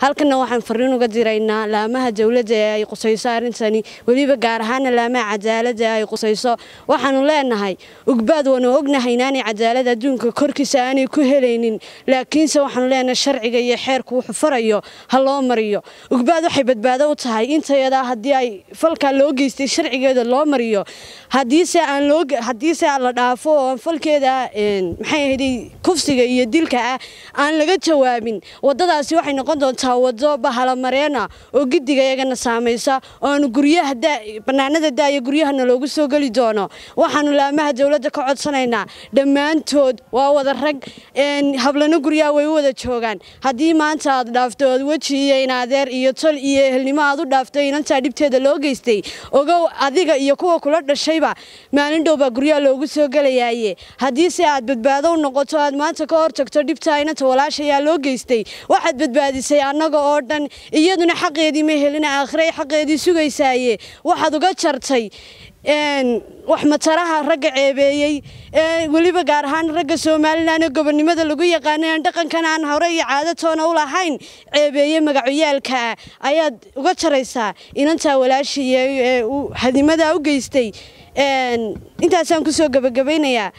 halkana waxaan fariin uga diraynaa laamaha dawladda ee ay qusayso arrintani weliba gaar ahaana laamaha cadaaladda ee ay qusayso waxaanu leenahay ugbaad waanu ognahay inaanay cadaalad adduunka korkiisa aanay ku helaynin laakiinse waxaanu leenahay sharciga iyo xeerku wuxuu farayo ha loo mariyo ugbaad waxay badbaado u tahay intayada haddii ay falkaa loo geystay sharcigeeda loo mariyo hadiise aan loo hadiise la dhaafo oo aan falkeeda maxay ahayd kufsiga iyo dilka ah aan laga jawaabin waddadaasi waxay noqon doontaa hawado bahalomareena oo gidiga iyagana saamaysa oonu guryaha banaanada daaya guryahana loogu soo geli doono waxaanu laamaha dowladda ka codsanaynaa dhammaantood waa wada rag hablano guryaha way u wada joogaan haddii maanta aad dhaafto ood weji iyo inadeer iyo tol iyo ehelnimo aad u dhaafto inantaa dhibteeda loo geystay ogow adiga iyo kuwa kula dhashayba maalin dhow guryaha loogu soo gelayaaye haddii aad badbaado u noqoto aad maanta ka hortagto dhibtaa inanta walaashayaa loo geystay waxaad badbaadisay annaga oo dhan iyaduna xaqeedii ma helina aakhiray xaqeedii sugaysaaye waxaad uga jartay wax mataraha ragga ceebeeyey ee weliba gaar ahaan ragga somalilan ee gobonnimada lagu yaqaanay aan dhaqankan aan hore iyo caadatoona u lahayn ceebeeye magacoyaalkaa ayaad uga jaraysaa inantaa walaashaiyo ee hadimada u geystay intaasaan ku soo gebagabaynayaa